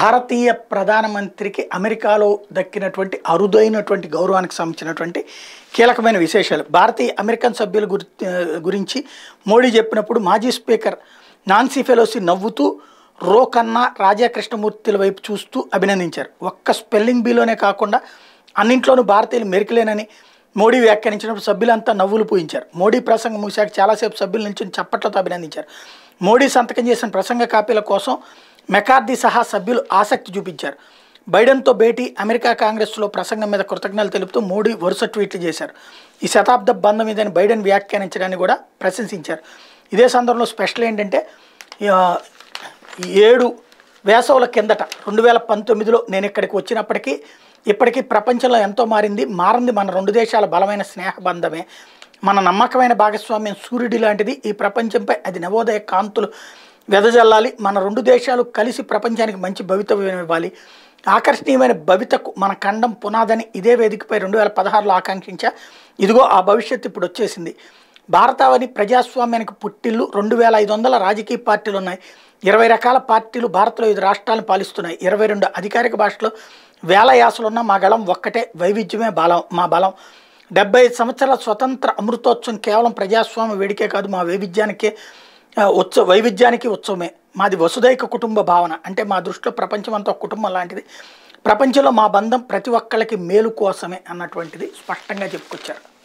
భారతీయ ప్రధానమంత్రికి అమెరికాలో దక్కినటువంటి అరుదైనటువంటి గౌరవానికి సంబంధించినటువంటి కీలకమైన విశేషాలు భారతీయ అమెరికన్ సభ్యుల గురించి మోడీ చెప్పినప్పుడు మాజీ స్పీకర్ నాన్సీ ఫెలోసి నవ్వుతూ రో కన్నా రాజాకృష్ణమూర్తిల వైపు చూస్తూ అభినందించారు ఒక్క స్పెల్లింగ్ బీలోనే కాకుండా అన్నింట్లోనూ భారతీయులు మెరుకులేనని మోడీ వ్యాఖ్యానించినప్పుడు సభ్యులంతా నవ్వులు పూయించారు మోడీ ప్రసంగం ముగిశాక చాలాసేపు సభ్యుల నుంచి చప్పట్లతో అభినందించారు మోడీ సంతకం చేసిన ప్రసంగ కాపీల కోసం మెకార్దీ సహా సభ్యులు ఆసక్తి చూపించారు బైడెన్తో భేటీ అమెరికా కాంగ్రెస్లో ప్రసంగం మీద కృతజ్ఞతలు తెలుపుతూ మోడీ వరుస ట్వీట్లు చేశారు ఈ శతాబ్ద బంధం ఇదని బైడెన్ వ్యాఖ్యానించడాన్ని కూడా ప్రశంసించారు ఇదే సందర్భంలో స్పెషల్ ఏంటంటే ఏడు వేసవుల కిందట రెండు వేల పంతొమ్మిదిలో నేను ఇక్కడికి వచ్చినప్పటికీ ఇప్పటికీ ప్రపంచంలో ఎంతో మారింది మారింది మన రెండు దేశాల బలమైన స్నేహబంధమే మన నమ్మకమైన భాగస్వామ్యం సూర్యుడి లాంటిది ఈ ప్రపంచంపై అది నవోదయ కాంతులు వెదజల్లాలి మన రెండు దేశాలు కలిసి ప్రపంచానికి మంచి భవితవ్యం ఇవ్వాలి ఆకర్షణీయమైన భవితకు మన ఖండం పునాదని ఇదే వేదికపై రెండు వేల పదహారులో ఆకాంక్షించా ఇదిగో ఆ భవిష్యత్తు ఇప్పుడు వచ్చేసింది భారతావని ప్రజాస్వామ్యానికి పుట్టిల్లు రెండు వేల ఐదు వందల రాజకీయ పార్టీలు ఉన్నాయి ఇరవై రకాల పార్టీలు భారత్లో ఐదు రాష్ట్రాలను పాలిస్తున్నాయి ఇరవై రెండు అధికారిక భాషలో వేల యాసలున్న మా గళం ఒక్కటే వైవిధ్యమే బలం మా బలం డెబ్బై ఐదు సంవత్సరాల స్వతంత్ర అమృతోత్సవం కేవలం ప్రజాస్వామ్య వేడికే కాదు మా వైవిధ్యానికే ఉత్సవ వైవిధ్యానికి ఉత్సవమే మాది వసుదైక కుటుంబ భావన అంటే మా దృష్టిలో ప్రపంచం అంతా కుటుంబం లాంటిది ప్రపంచంలో మా బంధం ప్రతి ఒక్కళ్ళకి మేలు కోసమే అన్నటువంటిది స్పష్టంగా చెప్పుకొచ్చారు